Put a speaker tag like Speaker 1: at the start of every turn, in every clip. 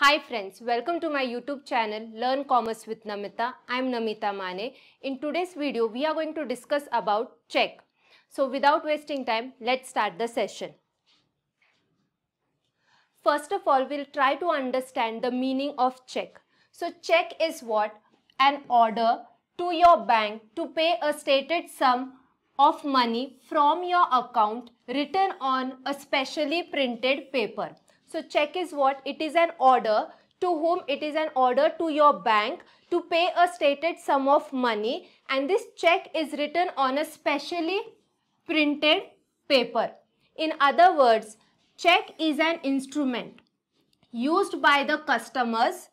Speaker 1: Hi friends, welcome to my YouTube channel Learn Commerce with Namita. I am Namita Mane. In today's video, we are going to discuss about check. So without wasting time, let's start the session. First of all, we'll try to understand the meaning of check. So check is what? An order to your bank to pay a stated sum of money from your account written on a specially printed paper. So check is what? It is an order to whom it is an order to your bank to pay a stated sum of money and this check is written on a specially printed paper. In other words, check is an instrument used by the customers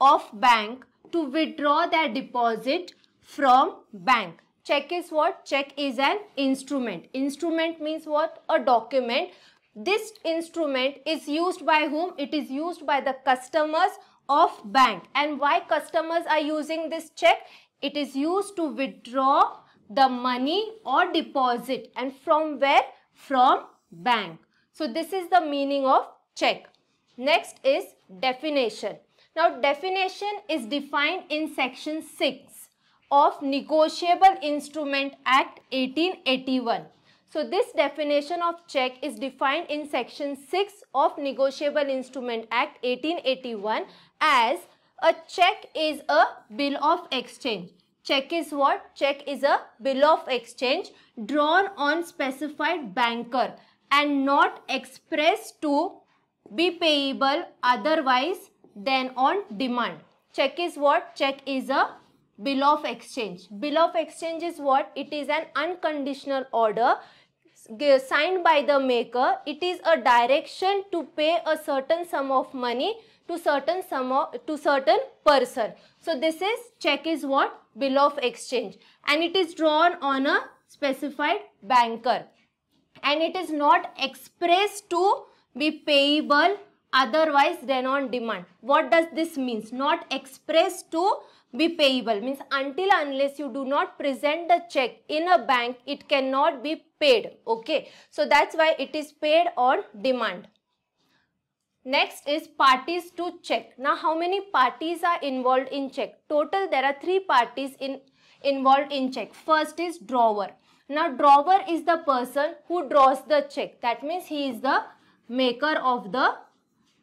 Speaker 1: of bank to withdraw their deposit from bank. Check is what? Check is an instrument. Instrument means what? A document this instrument is used by whom? It is used by the customers of bank. And why customers are using this check? It is used to withdraw the money or deposit. And from where? From bank. So this is the meaning of check. Next is definition. Now definition is defined in section 6 of Negotiable Instrument Act 1881. So this definition of check is defined in section 6 of Negotiable Instrument Act 1881 as a check is a bill of exchange. Check is what? Check is a bill of exchange drawn on specified banker and not expressed to be payable otherwise than on demand. Check is what? Check is a bill of exchange bill of exchange is what it is an unconditional order signed by the maker it is a direction to pay a certain sum of money to certain sum of, to certain person so this is check is what bill of exchange and it is drawn on a specified banker and it is not expressed to be payable otherwise than on demand what does this means not expressed to be payable means until unless you do not present the check in a bank it cannot be paid okay so that's why it is paid on demand Next is parties to check. Now how many parties are involved in check? Total there are three parties in involved in check. First is drawer. Now drawer is the person who draws the check. That means he is the maker of the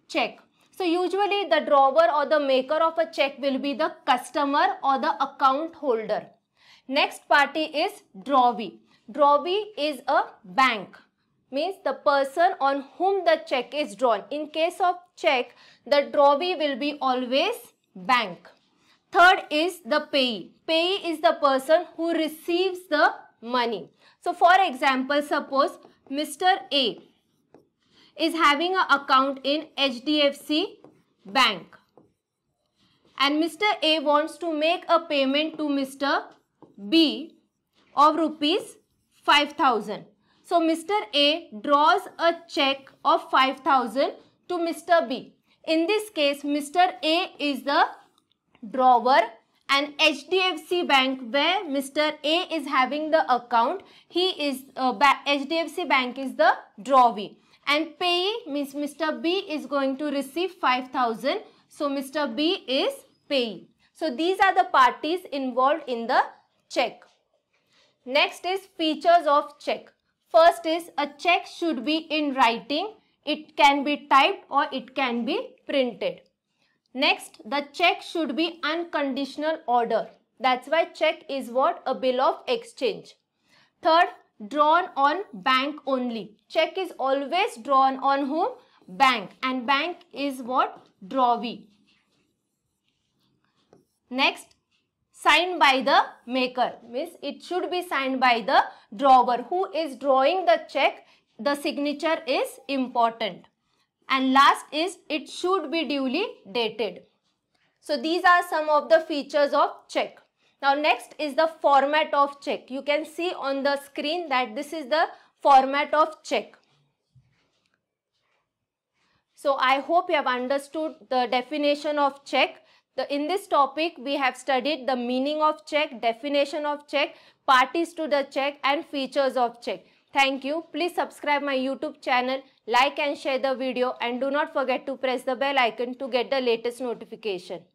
Speaker 1: check. So usually the drawer or the maker of a check will be the customer or the account holder. Next party is drawee. Drawee is a bank means the person on whom the check is drawn. In case of check, the drawee will be always bank. Third is the payee. Payee is the person who receives the money. So for example, suppose Mr. A is having an account in HDFC Bank. And Mr. A wants to make a payment to Mr. B of rupees 5000. So Mr. A draws a check of 5000 to Mr. B. In this case, Mr. A is the drawer and HDFC bank where Mr. A is having the account, he is uh, ba HDFC bank is the drawee and payee means Mr. B is going to receive 5000. So Mr. B is payee. So these are the parties involved in the check. Next is features of check. First is a check should be in writing. It can be typed or it can be printed. Next, the check should be unconditional order. That's why check is what? A bill of exchange. Third, drawn on bank only. Check is always drawn on whom? Bank. And bank is what? Drawee. Next, signed by the maker. Means it should be signed by the drawer. Who is drawing the check? The signature is important. And last is it should be duly dated. So these are some of the features of check. Now next is the format of check. You can see on the screen that this is the format of check. So I hope you have understood the definition of check. The, in this topic, we have studied the meaning of check, definition of check, parties to the check and features of check. Thank you. Please subscribe my YouTube channel, like and share the video and do not forget to press the bell icon to get the latest notification.